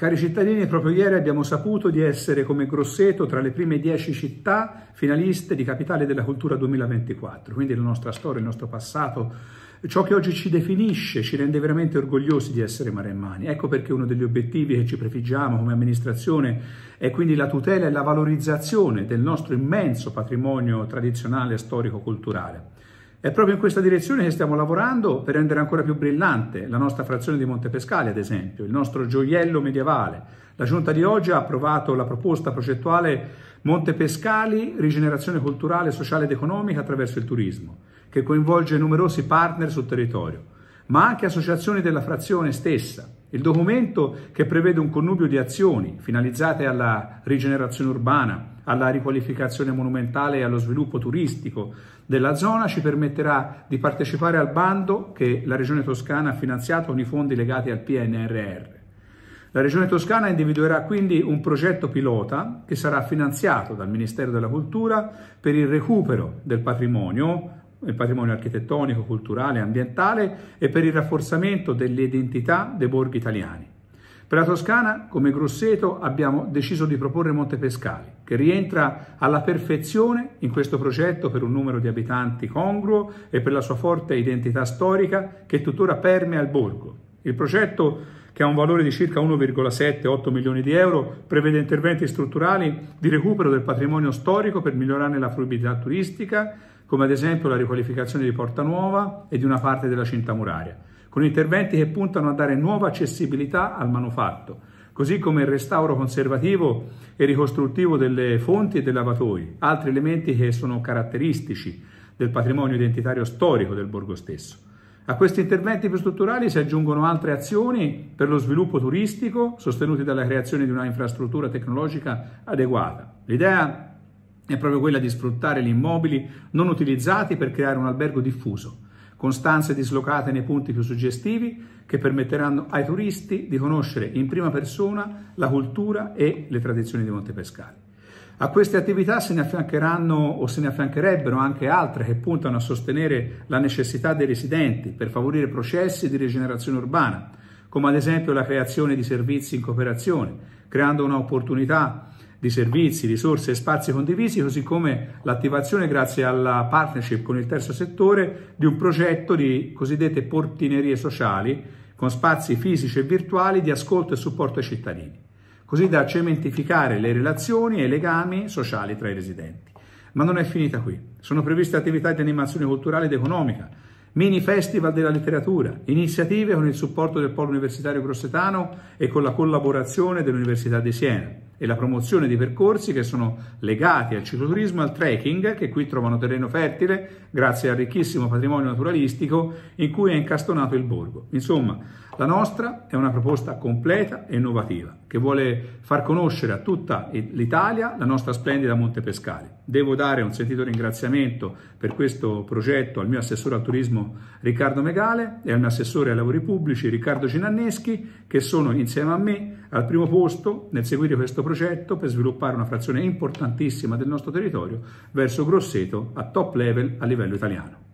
Cari cittadini, proprio ieri abbiamo saputo di essere come Grosseto tra le prime 10 città finaliste di Capitale della Cultura 2024, quindi la nostra storia, il nostro passato, ciò che oggi ci definisce, ci rende veramente orgogliosi di essere maremmani. Ecco perché uno degli obiettivi che ci prefiggiamo come amministrazione è quindi la tutela e la valorizzazione del nostro immenso patrimonio tradizionale, storico, culturale. È proprio in questa direzione che stiamo lavorando per rendere ancora più brillante la nostra frazione di Montepescali, ad esempio, il nostro gioiello medievale. La Giunta di oggi ha approvato la proposta progettuale Montepescali, rigenerazione culturale, sociale ed economica attraverso il turismo, che coinvolge numerosi partner sul territorio, ma anche associazioni della frazione stessa, il documento che prevede un connubio di azioni finalizzate alla rigenerazione urbana, alla riqualificazione monumentale e allo sviluppo turistico della zona ci permetterà di partecipare al bando che la Regione Toscana ha finanziato con i fondi legati al PNRR. La Regione Toscana individuerà quindi un progetto pilota che sarà finanziato dal Ministero della Cultura per il recupero del patrimonio il patrimonio architettonico, culturale, ambientale e per il rafforzamento dell'identità dei borghi italiani. Per la Toscana, come Grosseto, abbiamo deciso di proporre Montepescali, che rientra alla perfezione in questo progetto per un numero di abitanti congruo e per la sua forte identità storica che tuttora permea il borgo. Il progetto, che ha un valore di circa 1,7-8 milioni di euro, prevede interventi strutturali di recupero del patrimonio storico per migliorare la fruibilità turistica, come ad esempio la riqualificazione di Porta Nuova e di una parte della cinta muraria, con interventi che puntano a dare nuova accessibilità al manufatto, così come il restauro conservativo e ricostruttivo delle fonti e dei lavatoi, altri elementi che sono caratteristici del patrimonio identitario storico del borgo stesso. A questi interventi più strutturali si aggiungono altre azioni per lo sviluppo turistico sostenuti dalla creazione di una infrastruttura tecnologica adeguata. L'idea è proprio quella di sfruttare gli immobili non utilizzati per creare un albergo diffuso, con stanze dislocate nei punti più suggestivi che permetteranno ai turisti di conoscere in prima persona la cultura e le tradizioni di Montepescari. A queste attività se ne affiancheranno o se ne affiancherebbero anche altre che puntano a sostenere la necessità dei residenti per favorire processi di rigenerazione urbana, come ad esempio la creazione di servizi in cooperazione, creando un'opportunità di servizi, risorse e spazi condivisi, così come l'attivazione grazie alla partnership con il terzo settore di un progetto di cosiddette portinerie sociali con spazi fisici e virtuali di ascolto e supporto ai cittadini, così da cementificare le relazioni e i legami sociali tra i residenti. Ma non è finita qui. Sono previste attività di animazione culturale ed economica, mini festival della letteratura, iniziative con il supporto del Polo Universitario Grossetano e con la collaborazione dell'Università di Siena e la promozione di percorsi che sono legati al cicloturismo e al trekking, che qui trovano terreno fertile grazie al ricchissimo patrimonio naturalistico in cui è incastonato il borgo. Insomma, la nostra è una proposta completa e innovativa, che vuole far conoscere a tutta l'Italia la nostra splendida Monte Pescale. Devo dare un sentito ringraziamento per questo progetto al mio assessore al turismo Riccardo Megale e al mio assessore ai lavori pubblici Riccardo Cinanneschi, che sono insieme a me al primo posto nel seguire questo progetto per sviluppare una frazione importantissima del nostro territorio verso Grosseto a top level a livello italiano.